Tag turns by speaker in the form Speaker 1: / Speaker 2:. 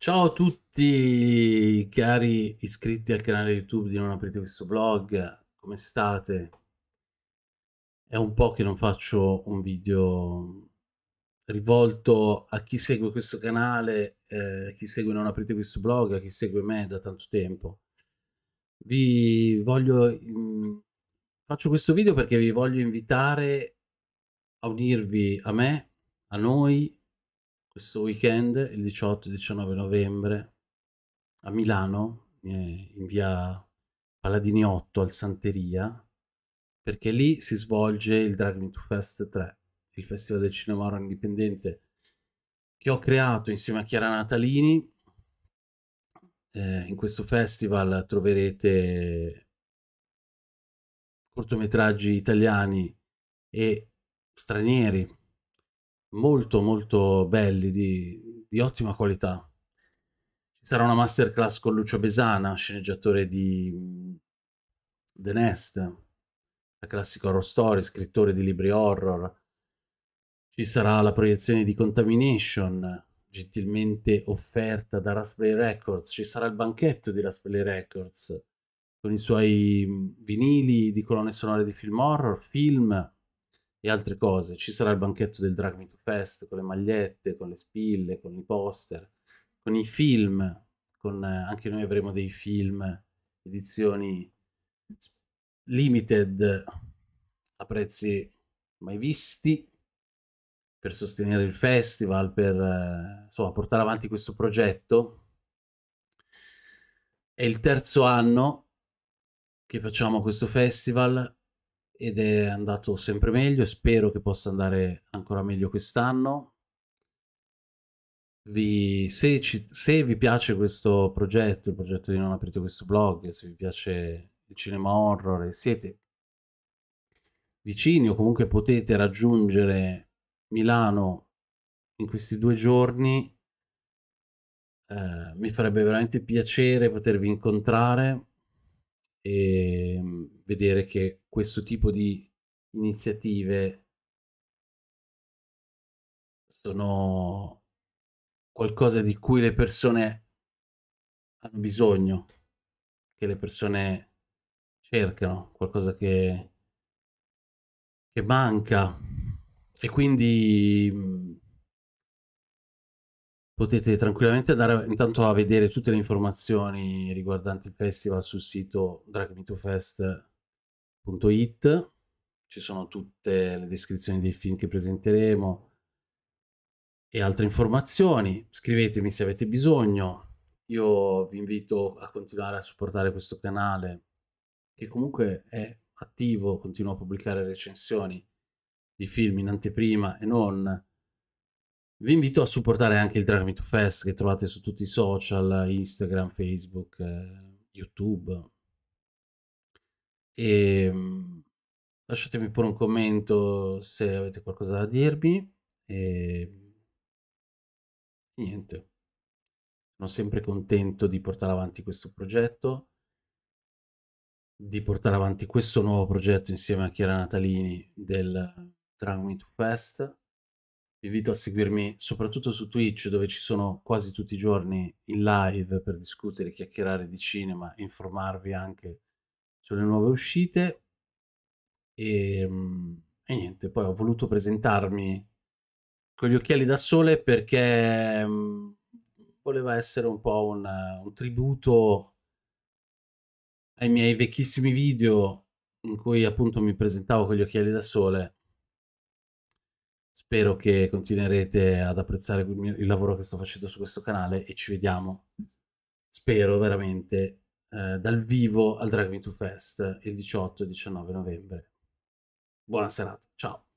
Speaker 1: Ciao a tutti cari iscritti al canale YouTube di Non Aprite Questo Blog, come state? È un po' che non faccio un video rivolto a chi segue questo canale, eh, a chi segue Non Aprite Questo Blog, a chi segue me da tanto tempo. Vi voglio... Mh, faccio questo video perché vi voglio invitare a unirvi a me, a noi, questo weekend, il 18-19 novembre, a Milano, eh, in via Paladini 8 al Santeria, perché lì si svolge il Drag Me to Fest 3, il festival del cinema horror indipendente che ho creato insieme a Chiara Natalini. Eh, in questo festival troverete cortometraggi italiani e stranieri molto molto belli, di, di ottima qualità. Ci sarà una masterclass con Lucio Besana, sceneggiatore di The Nest, la classica horror story, scrittore di libri horror. Ci sarà la proiezione di Contamination, gentilmente offerta da Raspberry Records. Ci sarà il banchetto di Raspberry Records con i suoi vinili di colonne sonore di film horror, film e altre cose. Ci sarà il banchetto del Drag Me to Fest con le magliette, con le spille, con i poster, con i film, con, eh, anche noi avremo dei film, edizioni limited a prezzi mai visti per sostenere il festival, per eh, insomma, portare avanti questo progetto. È il terzo anno che facciamo questo festival ed è andato sempre meglio e spero che possa andare ancora meglio quest'anno. Vi, se, ci, se, vi piace questo progetto, il progetto di Non aprite questo blog, se vi piace il cinema horror e siete vicini o comunque potete raggiungere Milano in questi due giorni, eh, mi farebbe veramente piacere potervi incontrare e ehm, vedere che questo tipo di iniziative sono qualcosa di cui le persone hanno bisogno, che le persone cercano, qualcosa che, che manca. E quindi mhmm, potete tranquillamente andare intanto a vedere tutte le informazioni riguardanti il festival sul sito dragmitofest.it ci sono tutte le descrizioni dei film che presenteremo e altre informazioni scrivetemi se avete bisogno io vi invito a continuare a supportare questo canale che comunque è attivo continuo a pubblicare recensioni di film in anteprima e non vi invito a supportare anche il Drag Me to Fest che trovate su tutti i social, Instagram, Facebook, eh, YouTube. E ehm, lasciatemi pure un commento se avete qualcosa da dirmi. E ehm, niente, sono sempre contento di portare avanti questo progetto, di portare avanti questo nuovo progetto insieme a Chiara Natalini del Drag Me to Fest vi invito a seguirmi soprattutto su Twitch dove ci sono quasi tutti i giorni in live per discutere, chiacchierare di cinema, informarvi anche sulle nuove uscite. E, ehm, e niente, poi ho voluto presentarmi con gli occhiali da sole perché mhmm, voleva essere un po' un, un tributo ai miei vecchissimi video in cui appunto mi presentavo con gli occhiali da sole Spero che continuerete ad apprezzare il lavoro che sto facendo su questo canale e ci vediamo, spero veramente, eh, dal vivo al Drag Me to Fest il 18 e 19 novembre. Buona serata, ciao!